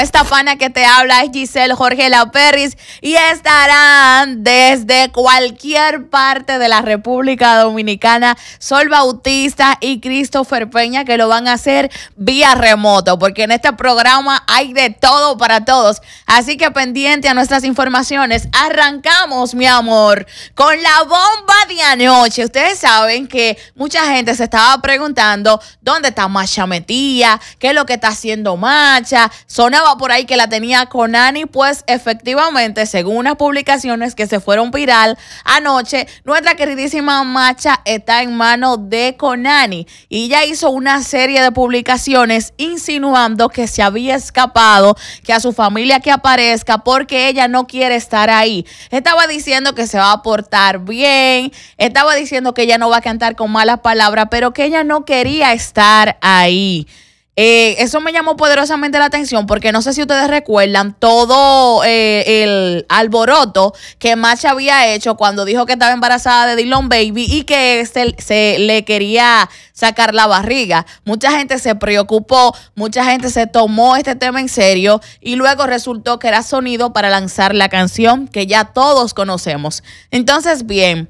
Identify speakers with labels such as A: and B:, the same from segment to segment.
A: Esta pana que te habla es Giselle Jorge Laperris y estarán desde cualquier parte de la República Dominicana Sol Bautista y Christopher Peña que lo van a hacer vía remoto porque en este programa hay de todo para todos. Así que pendiente a nuestras informaciones, arrancamos mi amor con la bomba de anoche. Ustedes saben que mucha gente se estaba preguntando dónde está Macha Metía, qué es lo que está haciendo Macha. Son por ahí que la tenía Conani, pues efectivamente, según unas publicaciones que se fueron viral anoche, nuestra queridísima Macha está en manos de Conani y ya hizo una serie de publicaciones insinuando que se había escapado, que a su familia que aparezca porque ella no quiere estar ahí. Estaba diciendo que se va a portar bien, estaba diciendo que ella no va a cantar con malas palabras, pero que ella no quería estar ahí. Eh, eso me llamó poderosamente la atención porque no sé si ustedes recuerdan todo eh, el alboroto que Macha había hecho cuando dijo que estaba embarazada de Dylan Baby y que éste se, le quería sacar la barriga. Mucha gente se preocupó, mucha gente se tomó este tema en serio y luego resultó que era sonido para lanzar la canción que ya todos conocemos. Entonces, bien.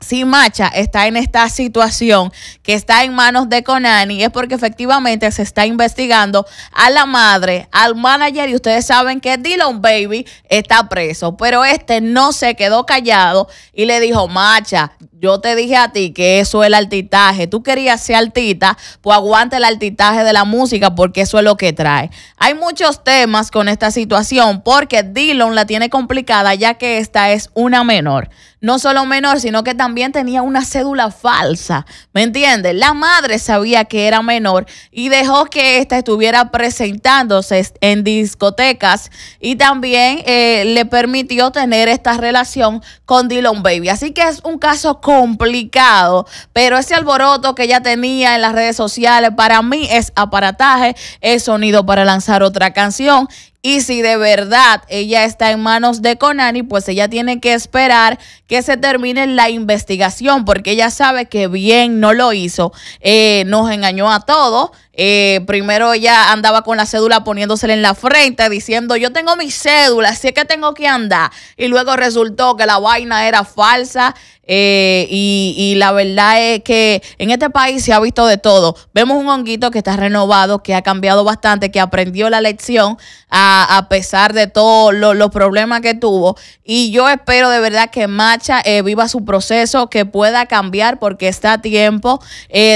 A: Si Macha está en esta situación que está en manos de Conani es porque efectivamente se está investigando a la madre, al manager y ustedes saben que Dylan Baby está preso, pero este no se quedó callado y le dijo, Macha, yo te dije a ti que eso es el altitaje. Tú querías ser altita, pues aguante el altitaje de la música porque eso es lo que trae. Hay muchos temas con esta situación porque Dillon la tiene complicada ya que esta es una menor. No solo menor, sino que también tenía una cédula falsa. ¿Me entiendes? La madre sabía que era menor y dejó que esta estuviera presentándose en discotecas y también eh, le permitió tener esta relación con dylan Baby. Así que es un caso complicado, pero ese alboroto que ya tenía en las redes sociales, para mí es aparataje, es sonido para lanzar otra canción. Y si de verdad ella está en manos de Conani, pues ella tiene que esperar que se termine la investigación, porque ella sabe que bien no lo hizo, eh, nos engañó a todos, eh, primero ella andaba con la cédula poniéndosela en la frente, diciendo yo tengo mi cédula, así es que tengo que andar. Y luego resultó que la vaina era falsa. Eh, y, la verdad es que en este país se ha visto de todo. Vemos un honguito que está renovado, que ha cambiado bastante, que aprendió la lección a, pesar de todos los problemas que tuvo. Y yo espero de verdad que Macha eh, viva su proceso, que pueda cambiar porque está a tiempo,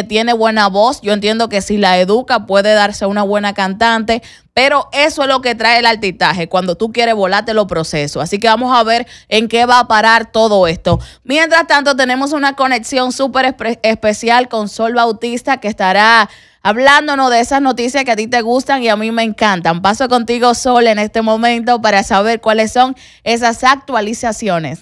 A: tiene buena voz. Yo entiendo que si la puede darse una buena cantante, pero eso es lo que trae el artistaje, cuando tú quieres volarte los procesos. Así que vamos a ver en qué va a parar todo esto. Mientras tanto, tenemos una conexión súper especial con Sol Bautista, que estará hablándonos de esas noticias que a ti te gustan y a mí me encantan. Paso contigo, Sol, en este momento para saber cuáles son esas actualizaciones.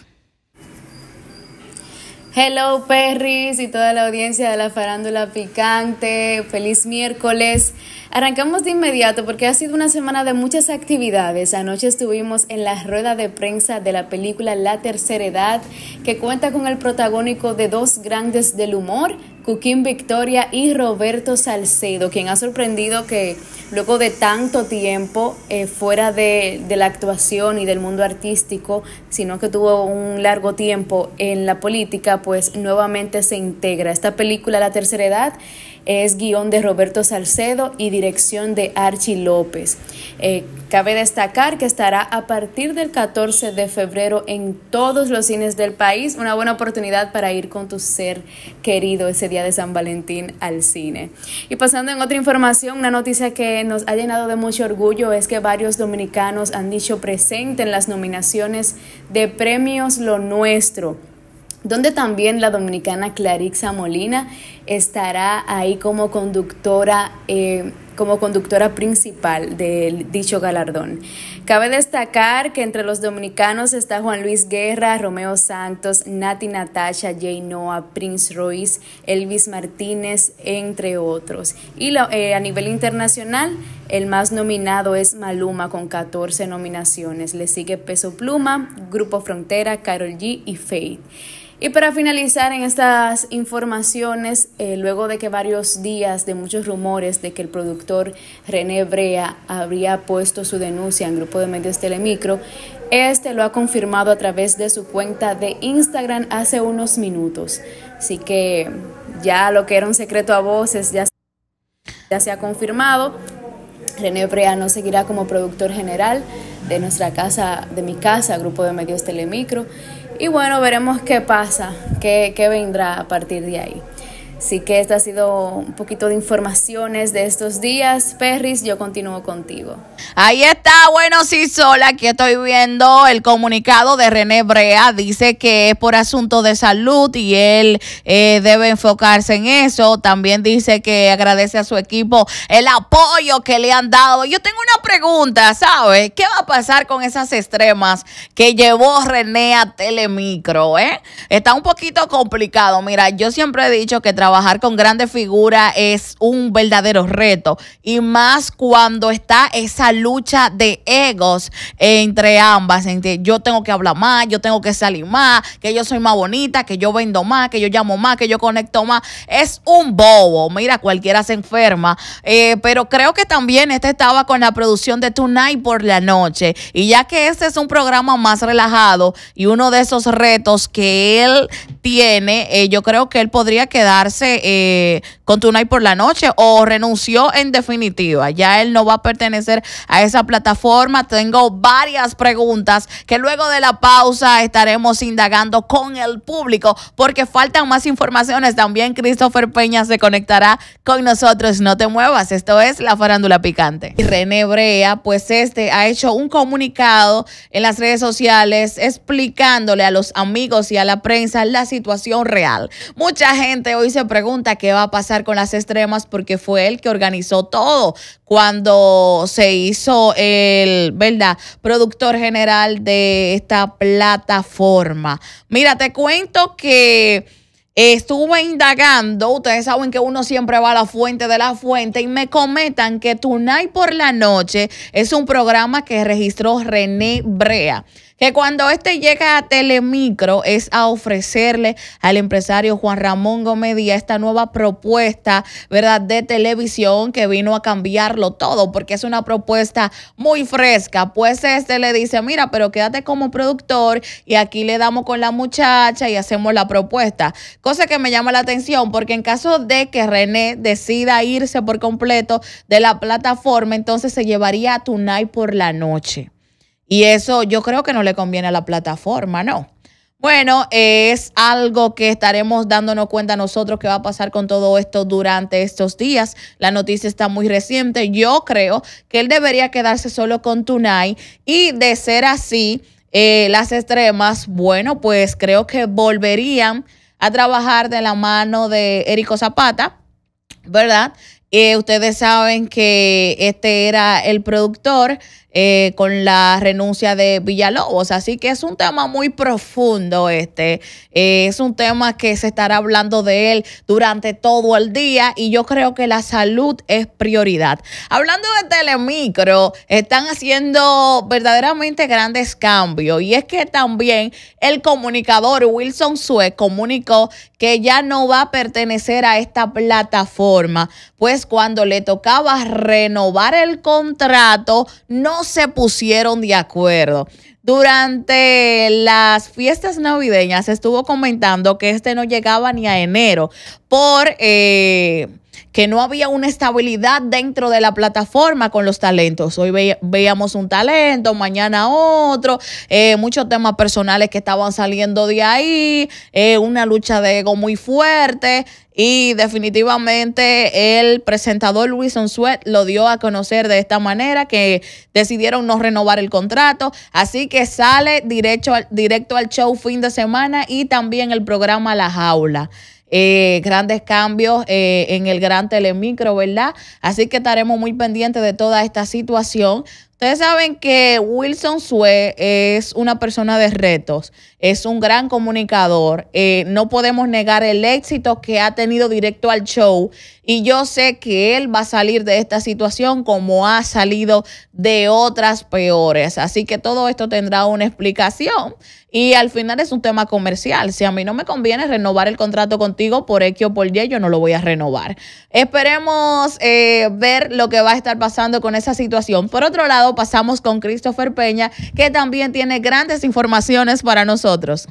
B: Hello Perris y toda la audiencia de la farándula picante, feliz miércoles. Arrancamos de inmediato porque ha sido una semana de muchas actividades. Anoche estuvimos en la rueda de prensa de la película La Tercera Edad, que cuenta con el protagónico de dos grandes del humor, Cuquín Victoria y Roberto Salcedo, quien ha sorprendido que luego de tanto tiempo eh, fuera de, de, la actuación y del mundo artístico, sino que tuvo un largo tiempo en la política, pues nuevamente se integra. Esta película, La Tercera Edad, es guión de Roberto Salcedo y dirección de Archie López. Eh, cabe destacar que estará a partir del 14 de febrero en todos los cines del país, una buena oportunidad para ir con tu ser querido ese día de San Valentín al cine. Y pasando en otra información, una noticia que nos ha llenado de mucho orgullo es que varios dominicanos han dicho presente en las nominaciones de premios Lo Nuestro donde también la dominicana Clarixa Molina estará ahí como conductora eh, como conductora principal del dicho galardón. Cabe destacar que entre los dominicanos está Juan Luis Guerra, Romeo Santos, Nati Natasha, Jay Noah, Prince Royce, Elvis Martínez, entre otros. Y eh, a nivel internacional, el más nominado es Maluma con 14 nominaciones. Le sigue Peso Pluma, Grupo Frontera, Carol G y Faith. Y para finalizar en estas informaciones, eh, luego de que varios días de muchos rumores de que el productor René Brea habría puesto su denuncia en grupo de medios Telemicro, este lo ha confirmado a través de su cuenta de Instagram hace unos minutos. Así que ya lo que era un secreto a voces ya, ya se ha confirmado. René Brea no seguirá como productor general de nuestra casa, de mi casa, grupo de medios Telemicro. Y bueno, veremos qué pasa, qué, qué vendrá a partir de ahí. Así que esto ha sido un poquito de informaciones de estos días. Perris, yo continúo contigo.
A: Ahí está, bueno, sí, sola. Aquí estoy viendo el comunicado de René Brea. Dice que es por asunto de salud y él eh, debe enfocarse en eso. También dice que agradece a su equipo el apoyo que le han dado. Yo tengo una pregunta, ¿sabes? ¿Qué va a pasar con esas extremas que llevó René a Telemicro? Eh? Está un poquito complicado. Mira, yo siempre he dicho que trabajo trabajar con grandes figuras es un verdadero reto. Y más cuando está esa lucha de egos entre ambas. Entre yo tengo que hablar más, yo tengo que salir más, que yo soy más bonita, que yo vendo más, que yo llamo más, que yo conecto más. Es un bobo. Mira, cualquiera se enferma. Eh, pero creo que también este estaba con la producción de Tonight por la noche. Y ya que este es un programa más relajado y uno de esos retos que él tiene, eh, yo creo que él podría quedarse eh, con Tonight por la noche o renunció en definitiva. Ya él no va a pertenecer a esa plataforma. Tengo varias preguntas que luego de la pausa estaremos indagando con el público porque faltan más informaciones. También Christopher Peña se conectará con nosotros. No te muevas, esto es La Farándula Picante. René Brea, pues este ha hecho un comunicado en las redes sociales explicándole a los amigos y a la prensa la situación real. Mucha gente hoy se pregunta qué va a pasar con las extremas porque fue él que organizó todo cuando se hizo el, ¿verdad? Productor general de esta plataforma. Mira, te cuento que estuve indagando, ustedes saben que uno siempre va a la fuente de la fuente, y me comentan que Tonight por la Noche es un programa que registró René Brea. Que cuando este llega a Telemicro es a ofrecerle al empresario Juan Ramón Gómez esta nueva propuesta, ¿verdad?, de televisión que vino a cambiarlo todo, porque es una propuesta muy fresca. Pues este le dice: Mira, pero quédate como productor y aquí le damos con la muchacha y hacemos la propuesta cosa que me llama la atención porque en caso de que René decida irse por completo de la plataforma, entonces se llevaría a Tunay por la noche. Y eso yo creo que no le conviene a la plataforma, ¿no? Bueno, es algo que estaremos dándonos cuenta nosotros que va a pasar con todo esto durante estos días. La noticia está muy reciente. Yo creo que él debería quedarse solo con Tunay y de ser así, eh, las extremas, bueno, pues creo que volverían a trabajar de la mano de Erico Zapata, ¿verdad? Y eh, ustedes saben que este era el productor eh, con la renuncia de Villalobos. Así que es un tema muy profundo este. Eh, es un tema que se estará hablando de él durante todo el día y yo creo que la salud es prioridad. Hablando de Telemicro, están haciendo verdaderamente grandes cambios y es que también el comunicador Wilson Suez comunicó que ya no va a pertenecer a esta plataforma, pues cuando le tocaba renovar el contrato, no se pusieron de acuerdo. Durante las fiestas navideñas estuvo comentando que este no llegaba ni a enero por... Eh, que no había una estabilidad dentro de la plataforma con los talentos. Hoy veíamos un talento, mañana otro, eh, muchos temas personales que estaban saliendo de ahí, eh, una lucha de ego muy fuerte. Y definitivamente el presentador Luis Onsuet lo dio a conocer de esta manera, que decidieron no renovar el contrato. Así que sale directo al, directo al show fin de semana y también el programa La Jaula eh, grandes cambios eh, en el gran telemicro, ¿verdad? Así que estaremos muy pendientes de toda esta situación. Ustedes saben que Wilson Sue es una persona de retos, es un gran comunicador, eh, no podemos negar el éxito que ha tenido directo al show y yo sé que él va a salir de esta situación como ha salido de otras peores, así que todo esto tendrá una explicación y al final es un tema comercial, si a mí no me conviene renovar el contrato contigo por X o por Y, yo no lo voy a renovar. Esperemos eh, ver lo que va a estar pasando con esa situación. Por otro lado, pasamos con Christopher Peña, que también tiene grandes informaciones para
B: nosotros.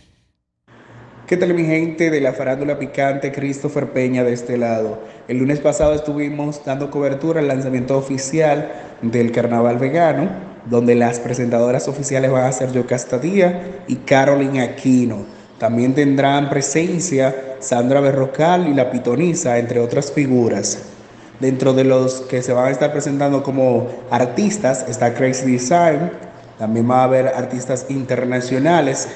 B: ¿Qué tal mi gente de la farándula picante? Christopher Peña de este lado. El lunes pasado estuvimos dando cobertura al lanzamiento oficial del Carnaval Vegano, donde las presentadoras oficiales van a ser yo Díaz y Carolyn Aquino. También tendrán presencia Sandra Berrocal y La Pitonisa, entre otras figuras. Dentro de los que se van a estar presentando como artistas está Crazy Design, también va a haber artistas internacionales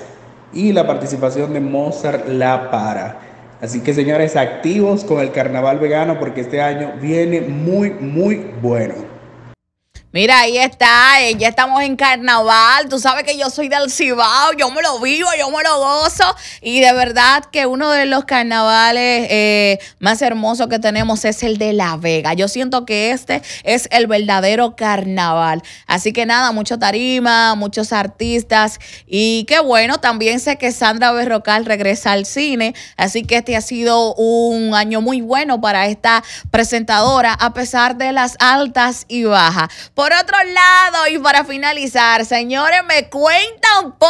B: y la participación de Mozart La Para. Así que señores, activos con el carnaval vegano porque este año viene muy, muy bueno.
A: Mira, ahí está, eh, ya estamos en carnaval, tú sabes que yo soy del Cibao, yo me lo vivo, yo me lo gozo y de verdad que uno de los carnavales eh, más hermosos que tenemos es el de La Vega. Yo siento que este es el verdadero carnaval. Así que nada, mucho tarima, muchos artistas y qué bueno, también sé que Sandra Berrocal regresa al cine, así que este ha sido un año muy bueno para esta presentadora a pesar de las altas y bajas por otro lado, y para finalizar, señores, me cuentan por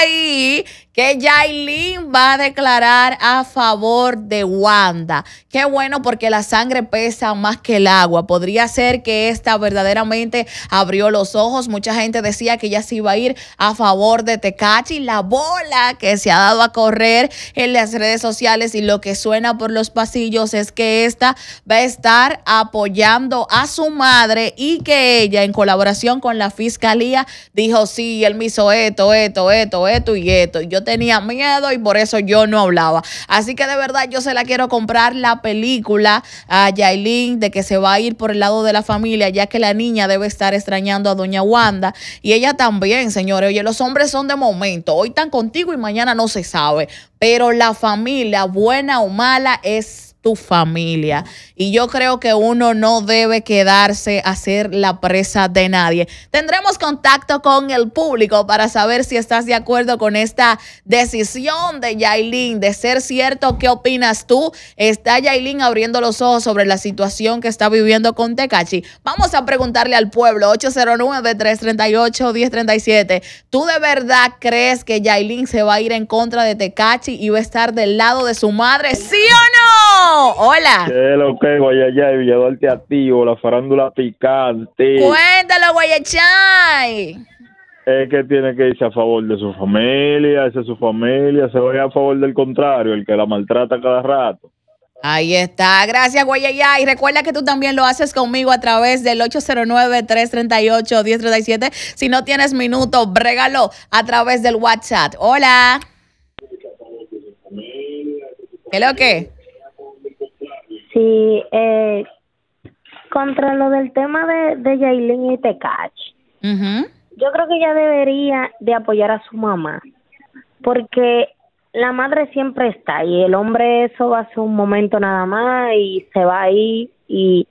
A: ahí que Yailin va a declarar a favor de Wanda. Qué bueno porque la sangre pesa más que el agua. Podría ser que esta verdaderamente abrió los ojos. Mucha gente decía que ella se iba a ir a favor de Tecachi. La bola que se ha dado a correr en las redes sociales y lo que suena por los pasillos es que esta va a estar apoyando a su madre y que ella, en colaboración con la fiscalía, dijo, sí, él me hizo esto, esto, esto, esto y esto. Yo tenía miedo y por eso yo no hablaba. Así que de verdad yo se la quiero comprar la película a Yailin de que se va a ir por el lado de la familia, ya que la niña debe estar extrañando a doña Wanda. Y ella también, señores, oye, los hombres son de momento. Hoy están contigo y mañana no se sabe. Pero la familia, buena o mala, es tu familia. Y yo creo que uno no debe quedarse a ser la presa de nadie. Tendremos contacto con el público para saber si estás de acuerdo con esta decisión de Yailin de ser cierto. ¿Qué opinas tú? ¿Está Yailin abriendo los ojos sobre la situación que está viviendo con Tecachi? Vamos a preguntarle al pueblo 809-338-1037. ¿Tú de verdad crees que Yailin se va a ir en contra de Tecachi y va a estar del lado de su madre? ¿Sí o no? Hola.
B: ¿Qué lo que, Guayayay? villador activo, la farándula picante.
A: Cuéntalo, Guayachay.
B: Es que tiene que irse a favor de su familia, esa es
A: su familia, se vaya a favor del contrario, el que la maltrata cada rato. Ahí está. Gracias, guayaya Y recuerda que tú también lo haces conmigo a través del 809-338-1037. Si no tienes minuto, regalo a través del WhatsApp. Hola. ¿Qué lo que? Sí, eh, contra lo del tema de, de y Tecach, yo creo que ella debería de apoyar a su mamá, porque la madre siempre está y el hombre eso va a ser un momento nada más y se va ahí y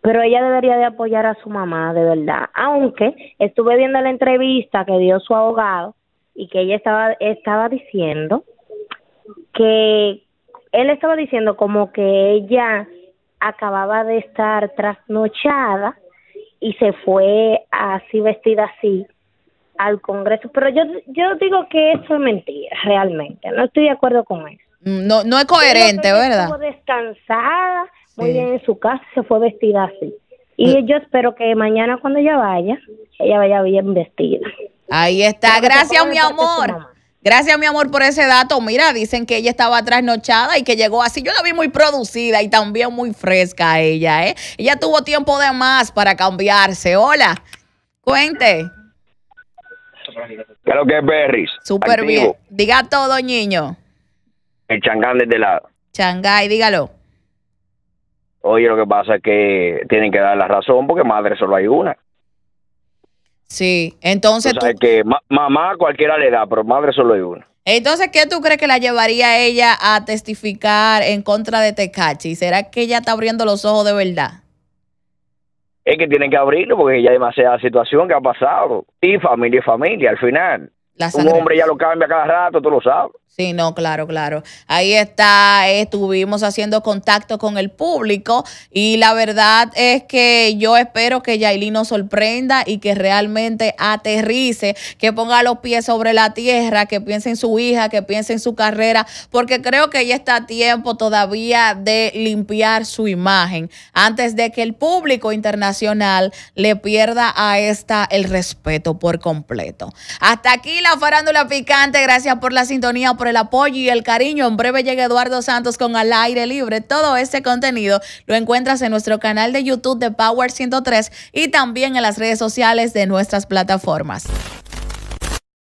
A: pero ella debería de apoyar a su mamá de verdad, aunque estuve viendo la entrevista que dio su abogado y que ella estaba estaba diciendo que él estaba diciendo como que ella acababa de estar trasnochada y se fue así vestida así al Congreso, pero yo yo digo que eso es mentira, realmente, no estoy de acuerdo con eso. Mm, no no es coherente, ¿verdad? Estuvo descansada, muy bien en su casa, se fue vestida así. Y mm. yo espero que mañana cuando ella vaya, ella vaya bien vestida. Ahí está, gracias mi amor. Gracias, mi amor, por ese dato. Mira, dicen que ella estaba trasnochada y que llegó así. Yo la vi muy producida y también muy fresca ella, ¿eh? Ella tuvo tiempo de más para cambiarse. Hola, cuente.
B: Creo que es Berris. Súper bien.
A: Diga todo, niño.
B: El changán desde lado.
A: Changay, dígalo.
B: Oye, lo que pasa es que tienen que dar la razón porque madre solo hay una.
A: Sí, entonces. que mamá cualquiera le da, pero madre solo hay una. Entonces, ¿qué tú crees que la llevaría ella a testificar en contra de Tecachi? ¿Será que ella está abriendo los ojos de verdad?
B: Es que tienen que abrirlo porque ya hay demasiada situación que ha pasado. Y familia y familia, al final. Un hombre ya lo cambia cada rato, tú lo sabes.
A: Sí, no, claro, claro. Ahí está, eh, estuvimos haciendo contacto con el público y la verdad es que yo espero que Yailin nos sorprenda y que realmente aterrice, que ponga los pies sobre la tierra, que piense en su hija, que piense en su carrera, porque creo que ya está a tiempo todavía de limpiar su imagen antes de que el público internacional le pierda a esta el respeto por completo. Hasta aquí la farándula picante, gracias por la sintonía el apoyo y el cariño. En breve llega Eduardo Santos con Al aire libre. Todo este contenido lo encuentras en nuestro canal de YouTube de Power 103 y también en las redes sociales de nuestras plataformas.